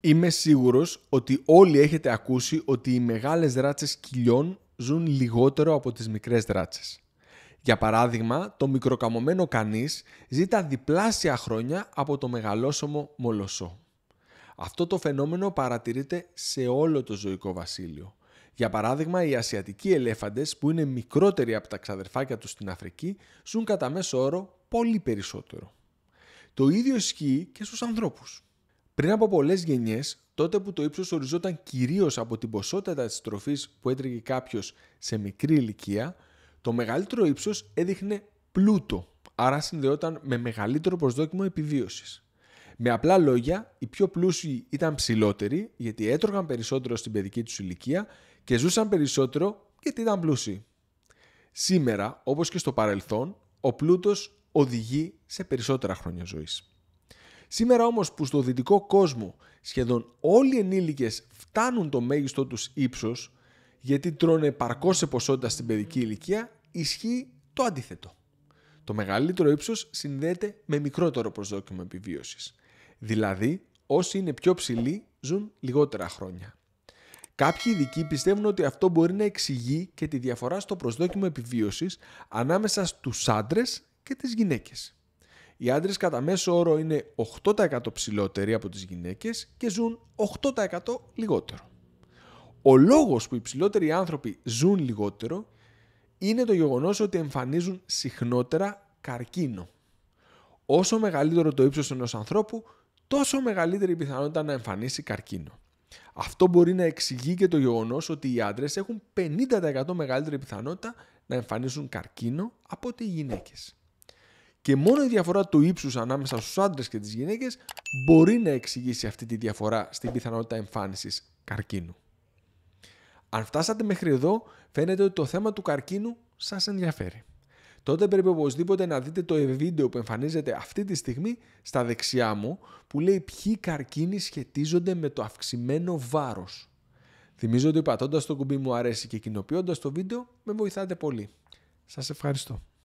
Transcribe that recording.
Είμαι σίγουρος ότι όλοι έχετε ακούσει ότι οι μεγάλες ράτσες κοιλιών ζουν λιγότερο από τις μικρές ράτσες. Για παράδειγμα, το μικροκαμωμένο κανείς ζει τα διπλάσια χρόνια από το μεγαλόσωμο μολοσό. Αυτό το φαινόμενο παρατηρείται σε όλο το ζωικό βασίλειο. Για παράδειγμα, οι ασιατικοί ελέφαντες που είναι μικρότεροι από τα ξαδερφάκια τους στην Αφρική ζουν κατά μέσο όρο πολύ περισσότερο. Το ίδιο ισχύει και στους ανθρώπους. Πριν από πολλές γενιές, τότε που το ύψος οριζόταν κυρίως από την ποσότητα της τροφής που έτρεγε κάποιος σε μικρή ηλικία, το μεγαλύτερο ύψος έδειχνε πλούτο, άρα συνδεόταν με μεγαλύτερο προσδόκιμο επιβίωσης. Με απλά λόγια, οι πιο πλούσιοι ήταν ψηλότεροι γιατί έτρωγαν περισσότερο στην παιδική τους ηλικία και ζούσαν περισσότερο γιατί ήταν πλούσιοι. Σήμερα, όπως και στο παρελθόν, ο πλούτος οδηγεί σε περισσότερα χρόνια ζωής. Σήμερα όμως που στο δυτικό κόσμο σχεδόν όλοι οι ενήλικες φτάνουν το μέγιστό τους ύψος γιατί τρώνε παρκώς σε ποσότητα στην παιδική ηλικία, ισχύει το αντίθετο. Το μεγαλύτερο ύψος συνδέεται με μικρότερο προσδόκιμο επιβίωσης. Δηλαδή, όσοι είναι πιο ψηλοί ζουν λιγότερα χρόνια. Κάποιοι ειδικοί πιστεύουν ότι αυτό μπορεί να εξηγεί και τη διαφορά στο προσδόκιμο επιβίωσης ανάμεσα στους άντρες και τις γυναίκες. Οι άντρες κατά μέσο όρο είναι 8% ψηλότεροι από τις γυναίκες και ζουν 8% λιγότερο. Ο λόγος που οι ψηλότεροι άνθρωποι ζουν λιγότερο είναι το γεγονός ότι εμφανίζουν συχνότερα καρκίνο. Όσο μεγαλύτερο το ύψος ενός ανθρώπου, τόσο μεγαλύτερη η πιθανότητα να εμφανίσει καρκίνο. Αυτό μπορεί να εξηγεί και το γεγονός ότι οι άντρες έχουν 50% μεγαλύτερη πιθανότητα να εμφανίσουν καρκίνο από ότι οι γυναίκες. Και μόνο η διαφορά του ύψους ανάμεσα στους άντρες και τις γυναίκες μπορεί να εξηγήσει αυτή τη διαφορά στην πιθανότητα εμφάνισης καρκίνου. Αν φτάσατε μέχρι εδώ, φαίνεται ότι το θέμα του καρκίνου σας ενδιαφέρει. Τότε πρέπει οπωσδήποτε να δείτε το βίντεο που εμφανίζεται αυτή τη στιγμή στα δεξιά μου που λέει ποιοι καρκίνοι σχετίζονται με το αυξημένο βάρος. Θυμίζω ότι πατώντας το κουμπί μου αρέσει και κοινοποιώντας το βίντεο με βοηθάτε πολύ. Σας ευχαριστώ.